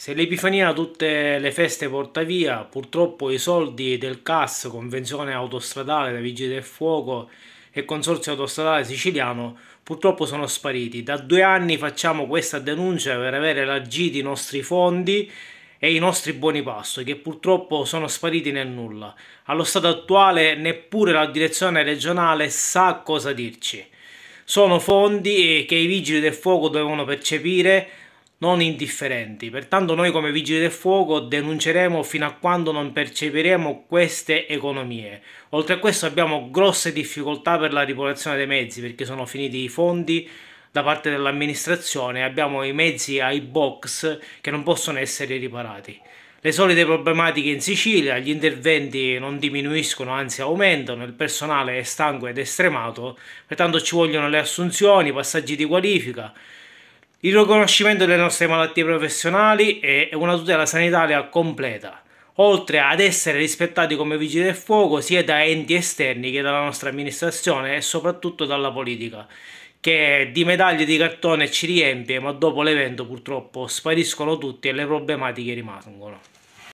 Se l'Epifania tutte le feste porta via, purtroppo i soldi del CAS, Convenzione Autostradale dei Vigili del Fuoco e Consorzio Autostradale Siciliano, purtroppo sono spariti. Da due anni facciamo questa denuncia per avere largiti i nostri fondi e i nostri buoni pasto che purtroppo sono spariti nel nulla. Allo stato attuale neppure la direzione regionale sa cosa dirci. Sono fondi che i vigili del fuoco dovevano percepire non indifferenti. Pertanto noi come Vigili del Fuoco denunceremo fino a quando non percepiremo queste economie. Oltre a questo abbiamo grosse difficoltà per la ripopolazione dei mezzi perché sono finiti i fondi da parte dell'amministrazione, e abbiamo i mezzi ai box che non possono essere riparati. Le solite problematiche in Sicilia, gli interventi non diminuiscono, anzi aumentano, il personale è stanco ed estremato, pertanto ci vogliono le assunzioni, passaggi di qualifica, il riconoscimento delle nostre malattie professionali e una tutela sanitaria completa, oltre ad essere rispettati come vigili del fuoco sia da enti esterni che dalla nostra amministrazione e soprattutto dalla politica, che di medaglie di cartone ci riempie, ma dopo l'evento purtroppo spariscono tutti e le problematiche rimangono.